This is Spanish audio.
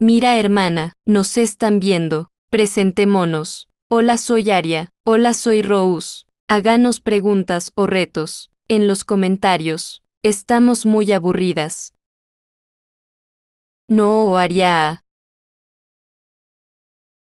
Mira hermana, nos están viendo. Presentémonos. Hola soy Aria. Hola soy Rose. Háganos preguntas o retos. En los comentarios. Estamos muy aburridas. No, Aria.